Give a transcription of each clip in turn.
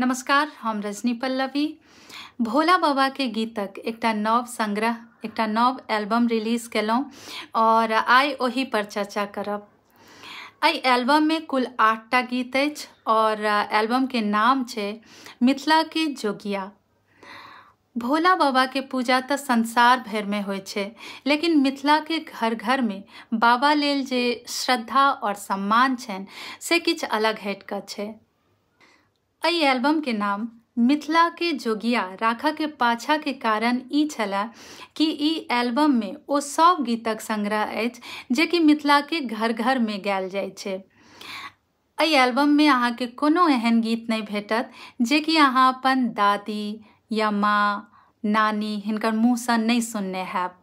नमस्कार हम रजनी पल्लवी भोला बाबा के गीतक एक नव संग्रह एक नव एल्बम रिलीज और आई वही पर चर्चा करब एल्बम में कुल आठटा गीत और एल्बम के नाम मिथिला के जोगिया भोला के पूजा तो संसार भर में हो लेकिन के घर में बाबा लेल जे श्रद्धा और सम्मान छनि से किछु अलग हटिक छै अई एल्बम के नाम मिथिला के जोगिया राखा के पाछा के कारण ई छला कि ई एल्बम में ओ सब गीतक संग्रह अछि कि मिथिला के घर घर में गायल जाइ छे अई एल्बम में के कोनो एहन गीत नहीं भेटत कि अहाँ अपन दादी या माँ नानी हिनकर से नहीं सुनने हैब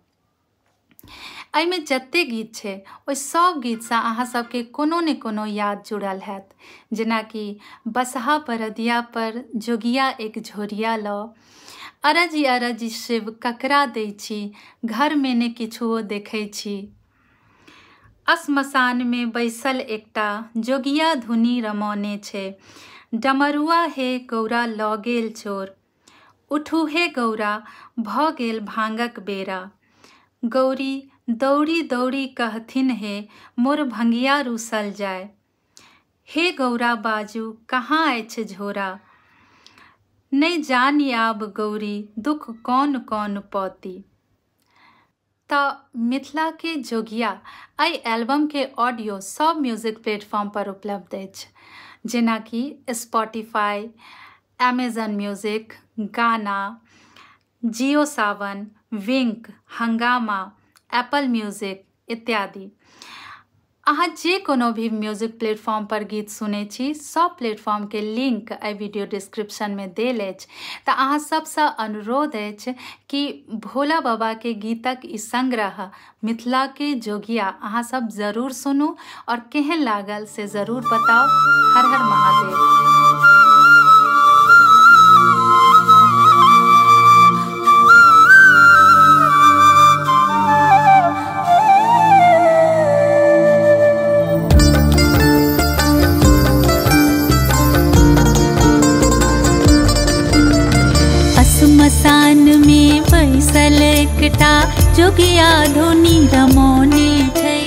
में जत गीत है सब गीत से अहाँ सबके कोनो ने कोनो याद जुड़ल हैत कि बसहा परदिया पर जोगिया एक झोरिया लो अरज अरज शिव ककरा दी छी में ने किछुओ देखै छी में बैसल एकटा जोगिया धुनी रमौने छे डमरुआ हे गौरा लऽ गेल चोर उठू हे गौरा भऽ गेल भांगक बेरा गौरी दौड़ी दौड़ी कहथिन हे मोर भंगिया रूसल जाए हे गौरा बाजू कहाँ अछि झोरा नहीं जानी आब गौरी दुख कौन कौन पौती तो मिथिला के जोगिया एहि एल्बम के ऑडियो सब म्यूजिक प्लेटफॉर्म पर उपलब्ध है जेना कि स्पॉटिफाई एमेजन म्यूजिक गाना जियो सावन विंक हंगामा एप्पल म्यूजिक इत्यादि अहाँ जे कोनो भी म्यूजिक प्लेटफॉर्म पर गीत सुने छी सब प्लेटफॉर्म के लिंक एहि वीडियो डिस्क्रिप्शन में देल अछि तऽ अहाँ सबसँ अनुरोध अछि कि भोला बाबा के गीतक ई संग्रह के जोगिया अहाँ सब जरूर सुनू और केहन लागल से जरूर बताओ हर हर महादेव एकता जोगिया धोनी दमोनी